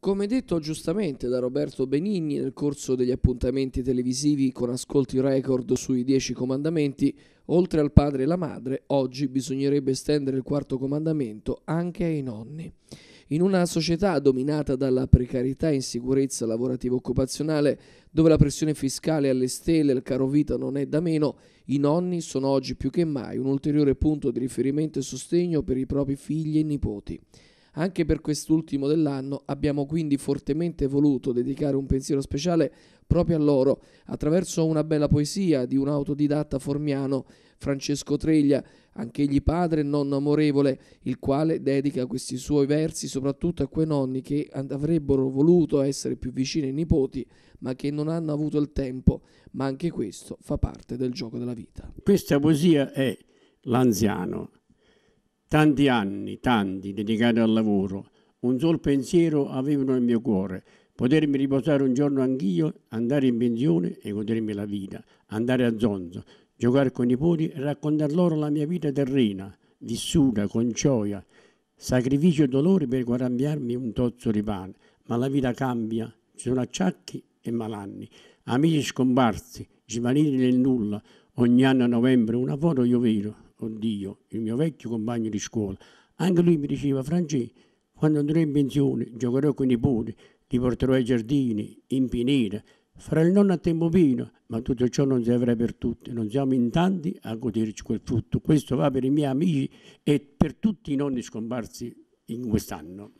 Come detto giustamente da Roberto Benigni nel corso degli appuntamenti televisivi con ascolti record sui Dieci Comandamenti, oltre al padre e alla madre, oggi bisognerebbe estendere il quarto comandamento anche ai nonni. In una società dominata dalla precarietà e insicurezza lavorativa-occupazionale, dove la pressione fiscale alle stelle e il caro vita non è da meno, i nonni sono oggi più che mai un ulteriore punto di riferimento e sostegno per i propri figli e nipoti. Anche per quest'ultimo dell'anno abbiamo quindi fortemente voluto dedicare un pensiero speciale proprio a loro, attraverso una bella poesia di un autodidatta formiano, Francesco Treglia, anch'egli padre e nonno amorevole, il quale dedica questi suoi versi soprattutto a quei nonni che avrebbero voluto essere più vicini ai nipoti, ma che non hanno avuto il tempo, ma anche questo fa parte del gioco della vita. Questa poesia è L'anziano, Tanti anni, tanti, dedicati al lavoro. Un sol pensiero avevano nel mio cuore, potermi riposare un giorno anch'io, andare in pensione e godermi la vita, andare a zonzo, giocare con i nipoti e raccontar loro la mia vita terrena, vissuta con gioia, sacrificio e dolore per guadagnarmi un tozzo di pane. Ma la vita cambia, ci sono acciacchi e malanni, amici scomparsi, svaniti nel nulla, ogni anno a novembre una foto io vedo, oddio, il mio vecchio compagno di scuola, anche lui mi diceva, Franci, quando andrò in pensione giocherò con i nipoti, li porterò ai giardini, in pineta, farò il nonno a tempo pieno, ma tutto ciò non si avrà per tutti, non siamo in tanti a goderci quel frutto. Questo va per i miei amici e per tutti i nonni scomparsi in quest'anno.